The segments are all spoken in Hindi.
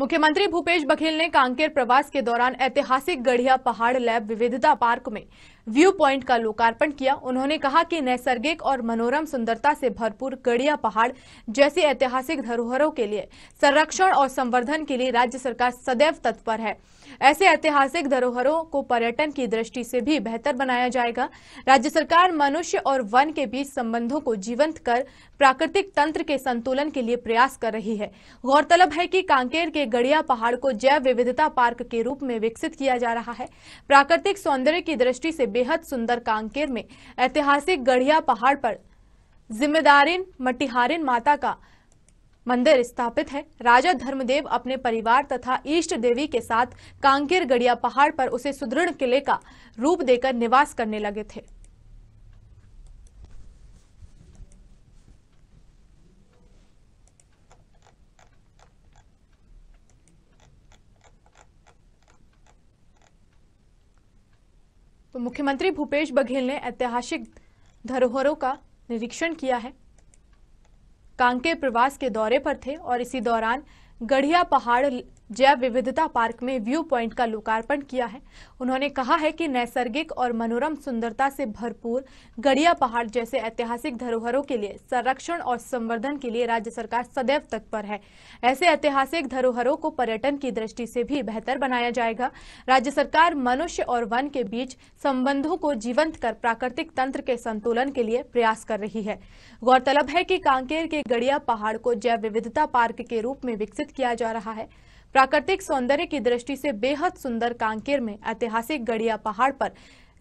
मुख्यमंत्री भूपेश बघेल ने कांकेर प्रवास के दौरान ऐतिहासिक गढ़िया पहाड़ लैब विविधता पार्क में व्यू पॉइंट का लोकार्पण किया उन्होंने कहा कि नैसर्गिक और मनोरम सुंदरता से भरपूर गड़िया पहाड़ जैसी ऐतिहासिक धरोहरों के लिए संरक्षण और संवर्धन के लिए राज्य सरकार सदैव तत्पर है ऐसे ऐतिहासिक धरोहरों को पर्यटन की दृष्टि से भी बेहतर बनाया जाएगा राज्य सरकार मनुष्य और वन के बीच संबंधों को जीवंत कर प्राकृतिक तंत्र के संतुलन के लिए प्रयास कर रही है गौरतलब है कि कांकेर के गड़िया पहाड़ को जैव विविधता पार्क के रूप में विकसित किया जा रहा है प्राकृतिक सौंदर्य की दृष्टि से बेहद सुंदर कांकेर में ऐतिहासिक गढ़िया पहाड़ पर जिम्मेदारिन मटिहारिन माता का मंदिर स्थापित है राजा धर्मदेव अपने परिवार तथा ईष्ट देवी के साथ कांकेर गढ़िया पहाड़ पर उसे सुदृढ़ किले का रूप देकर निवास करने लगे थे तो मुख्यमंत्री भूपेश बघेल ने ऐतिहासिक धरोहरों का निरीक्षण किया है कांके प्रवास के दौरे पर थे और इसी दौरान गढ़िया पहाड़ जैव विविधता पार्क में व्यू पॉइंट का लोकार्पण किया है उन्होंने कहा है कि नैसर्गिक और मनोरम सुंदरता से भरपूर गड़िया पहाड़ जैसे ऐतिहासिक धरोहरों के लिए संरक्षण और संवर्धन के लिए राज्य सरकार सदैव तत्पर है ऐसे ऐतिहासिक धरोहरों को पर्यटन की दृष्टि से भी बेहतर बनाया जाएगा राज्य सरकार मनुष्य और वन के बीच संबंधों को जीवंत कर प्राकृतिक तंत्र के संतुलन के लिए प्रयास कर रही है गौरतलब है की कांकेर के गड़िया पहाड़ को जैव विविधता पार्क के रूप में विकसित किया जा रहा है प्राकृतिक सौंदर्य की दृष्टि से बेहद सुंदर कांकेर में ऐतिहासिक गड़िया पहाड़ पर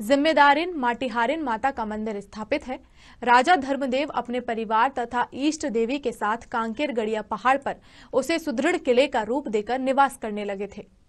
जिम्मेदारिन माटिहारिन माता का मंदिर स्थापित है राजा धर्मदेव अपने परिवार तथा ईष्ट देवी के साथ कांकेर गड़िया पहाड़ पर उसे सुदृढ़ किले का रूप देकर निवास करने लगे थे